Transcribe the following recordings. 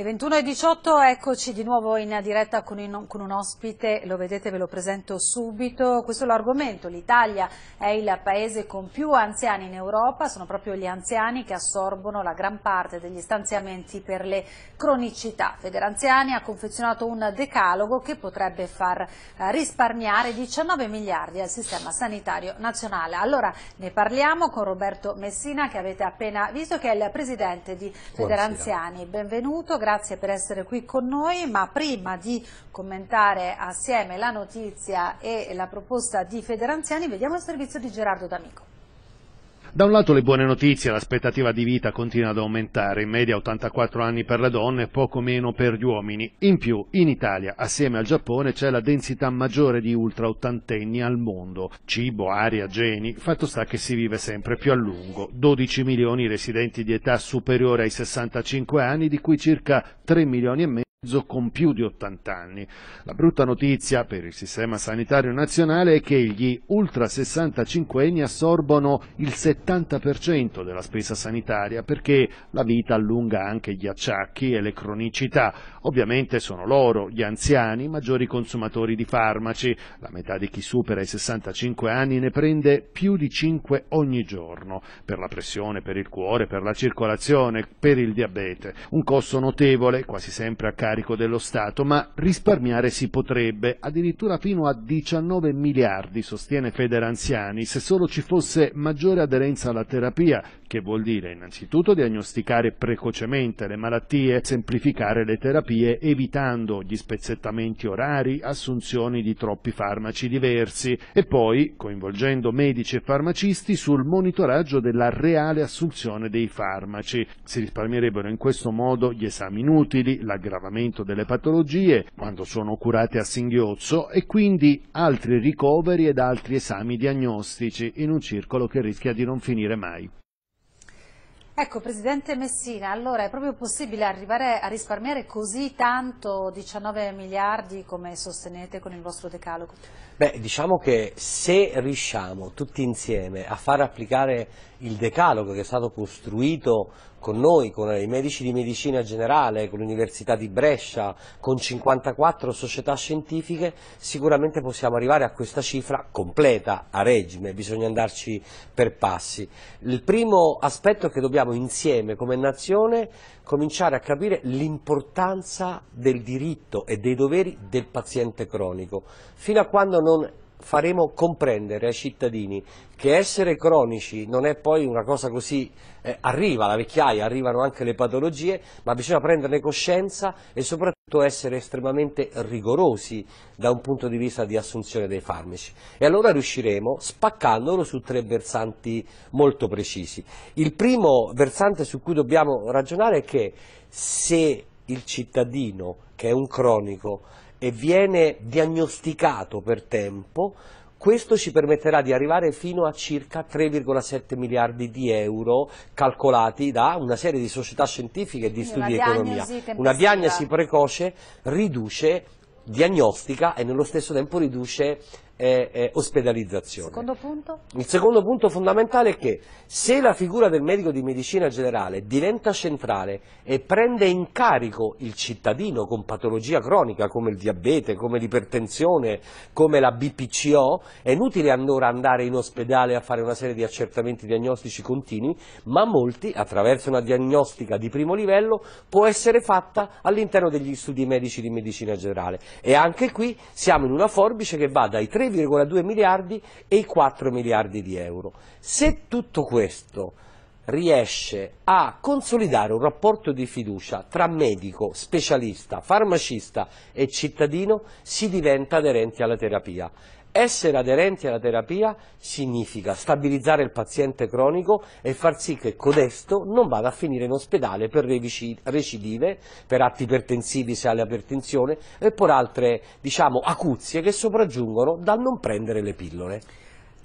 21 e 18, eccoci di nuovo in diretta con, in, con un ospite, lo vedete ve lo presento subito, questo è l'argomento, l'Italia è il paese con più anziani in Europa, sono proprio gli anziani che assorbono la gran parte degli stanziamenti per le cronicità. Federanziani ha confezionato un decalogo che potrebbe far eh, risparmiare 19 miliardi al sistema sanitario nazionale. Allora ne parliamo con Roberto Messina che avete appena visto che è il presidente di Federanziani, benvenuto, grazie grazie per essere qui con noi, ma prima di commentare assieme la notizia e la proposta di Federanziani, vediamo il servizio di Gerardo D'Amico. Da un lato le buone notizie, l'aspettativa di vita continua ad aumentare, in media 84 anni per le donne e poco meno per gli uomini. In più, in Italia, assieme al Giappone, c'è la densità maggiore di ultra ottantenni al mondo. Cibo, aria, geni, fatto sta che si vive sempre più a lungo. 12 milioni residenti di età superiore ai 65 anni, di cui circa 3 milioni e mezzo mezzo con più di 80 anni. La brutta notizia per il sistema sanitario nazionale è che gli ultra 65 anni assorbono il 70% della spesa sanitaria perché la vita allunga anche gli acciacchi e le cronicità. Ovviamente sono loro, gli anziani, i maggiori consumatori di farmaci. La metà di chi supera i 65 anni ne prende più di 5 ogni giorno per la pressione, per il cuore, per la circolazione, per il diabete. Un costo notevole, quasi sempre a carico carico dello Stato, ma risparmiare si potrebbe, addirittura fino a 19 miliardi, sostiene Federanziani, se solo ci fosse maggiore aderenza alla terapia, che vuol dire innanzitutto diagnosticare precocemente le malattie, semplificare le terapie evitando gli spezzettamenti orari, assunzioni di troppi farmaci diversi e poi coinvolgendo medici e farmacisti sul monitoraggio della reale assunzione dei farmaci. Si risparmierebbero in questo modo gli esami inutili, l'aggravamento l'aumento delle patologie quando sono curate a singhiozzo e quindi altri ricoveri ed altri esami diagnostici in un circolo che rischia di non finire mai. Ecco Presidente Messina, allora è proprio possibile arrivare a risparmiare così tanto 19 miliardi come sostenete con il vostro decalogo? Beh, diciamo che se riusciamo tutti insieme a far applicare il decalogo che è stato costruito con noi, con i medici di medicina generale, con l'Università di Brescia, con 54 società scientifiche, sicuramente possiamo arrivare a questa cifra completa, a regime, bisogna andarci per passi. Il primo aspetto è che dobbiamo insieme, come nazione, cominciare a capire l'importanza del diritto e dei doveri del paziente cronico, fino a quando non faremo comprendere ai cittadini che essere cronici non è poi una cosa così, eh, arriva la vecchiaia, arrivano anche le patologie, ma bisogna prenderne coscienza e soprattutto essere estremamente rigorosi da un punto di vista di assunzione dei farmaci. E allora riusciremo spaccandolo su tre versanti molto precisi. Il primo versante su cui dobbiamo ragionare è che se il cittadino, che è un cronico, e viene diagnosticato per tempo, questo ci permetterà di arrivare fino a circa 3,7 miliardi di euro calcolati da una serie di società scientifiche e di studi di economia. Una diagnosi precoce riduce, diagnostica e nello stesso tempo riduce eh, eh, ospedalizzazione. Secondo punto? Il secondo punto fondamentale è che se la figura del medico di medicina generale diventa centrale e prende in carico il cittadino con patologia cronica come il diabete, come l'ipertensione, come la BPCO, è inutile allora andare in ospedale a fare una serie di accertamenti diagnostici continui, ma molti, attraverso una diagnostica di primo livello, può essere fatta all'interno degli studi medici di medicina generale. E anche qui siamo in una forbice che va dai 3 3,2 miliardi e i 4 miliardi di euro. Se tutto questo riesce a consolidare un rapporto di fiducia tra medico, specialista, farmacista e cittadino, si diventa aderenti alla terapia. Essere aderenti alla terapia significa stabilizzare il paziente cronico e far sì che codesto non vada a finire in ospedale per recidive, per atti ipertensivi se ha l'ipertensione e per altre diciamo, acuzie che sopraggiungono dal non prendere le pillole.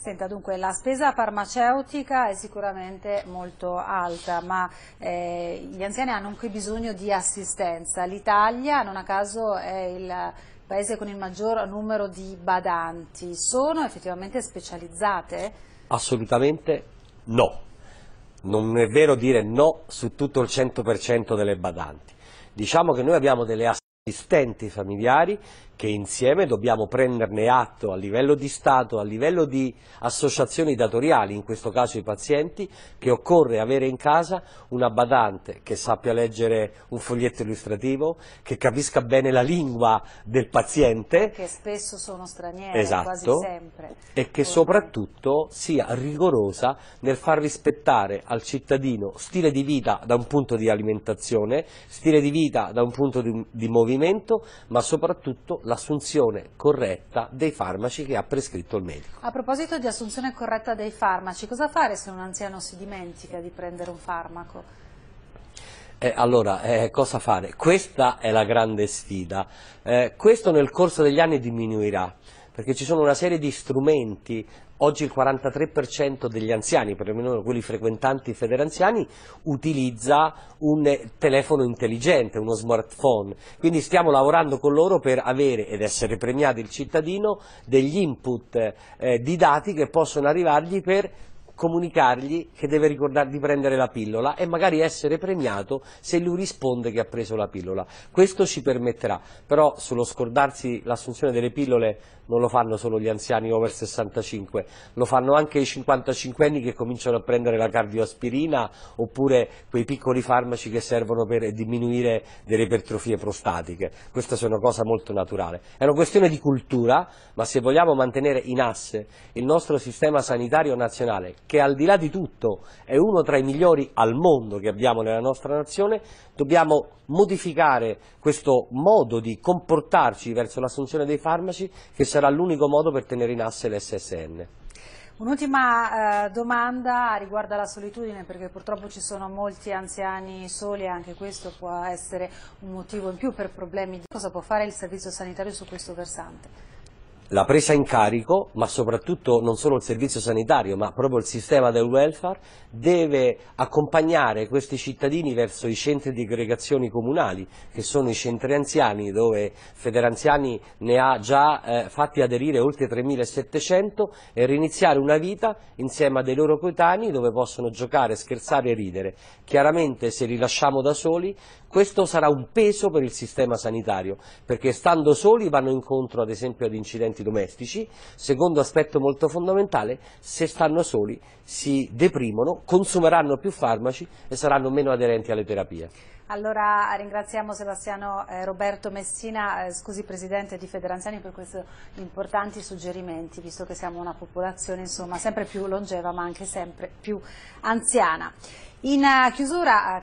Senta, dunque, la spesa farmaceutica è sicuramente molto alta, ma eh, gli anziani hanno anche bisogno di assistenza. L'Italia, non a caso, è il paese con il maggior numero di badanti, sono effettivamente specializzate? Assolutamente no. Non è vero dire no su tutto il 100% delle badanti. Diciamo che noi abbiamo delle assistenti familiari che insieme dobbiamo prenderne atto a livello di Stato, a livello di associazioni datoriali, in questo caso i pazienti, che occorre avere in casa una badante che sappia leggere un foglietto illustrativo, che capisca bene la lingua del paziente. Che spesso sono straniere, esatto, quasi sempre. E che soprattutto sia rigorosa nel far rispettare al cittadino stile di vita da un punto di alimentazione, stile di vita da un punto di, di movimento, ma soprattutto l'assunzione corretta dei farmaci che ha prescritto il medico. A proposito di assunzione corretta dei farmaci, cosa fare se un anziano si dimentica di prendere un farmaco? Eh, allora, eh, cosa fare? Questa è la grande sfida. Eh, questo nel corso degli anni diminuirà perché ci sono una serie di strumenti, oggi il 43% degli anziani, perlomeno quelli frequentanti federanziani, utilizza un telefono intelligente, uno smartphone, quindi stiamo lavorando con loro per avere ed essere premiati il cittadino degli input eh, di dati che possono arrivargli per comunicargli che deve ricordare di prendere la pillola e magari essere premiato se lui risponde che ha preso la pillola. Questo ci permetterà, però sullo scordarsi l'assunzione delle pillole non lo fanno solo gli anziani over 65, lo fanno anche i 55 anni che cominciano a prendere la cardioaspirina oppure quei piccoli farmaci che servono per diminuire delle ipertrofie prostatiche. Questa è una cosa molto naturale. È una questione di cultura, ma se vogliamo mantenere in asse il nostro sistema sanitario nazionale, che al di là di tutto è uno tra i migliori al mondo che abbiamo nella nostra nazione, dobbiamo modificare questo modo di comportarci verso l'assunzione dei farmaci che sarà l'unico modo per tenere in asse l'SSN. Un'ultima eh, domanda riguarda la solitudine perché purtroppo ci sono molti anziani soli e anche questo può essere un motivo in più per problemi. Cosa può fare il Servizio Sanitario su questo versante? la presa in carico, ma soprattutto non solo il servizio sanitario, ma proprio il sistema del welfare, deve accompagnare questi cittadini verso i centri di aggregazioni comunali, che sono i centri anziani, dove Federanziani ne ha già eh, fatti aderire oltre 3.700 e riniziare una vita insieme a dei loro coetanei dove possono giocare, scherzare e ridere. Chiaramente se li lasciamo da soli, questo sarà un peso per il sistema sanitario, perché stando soli vanno incontro ad esempio ad incidenti sfruttati domestici, secondo aspetto molto fondamentale, se stanno soli si deprimono, consumeranno più farmaci e saranno meno aderenti alle terapie. Allora ringraziamo Sebastiano eh, Roberto Messina, eh, scusi Presidente di Federanziani per questi importanti suggerimenti, visto che siamo una popolazione insomma, sempre più longeva ma anche sempre più anziana. In uh, chiusura eh,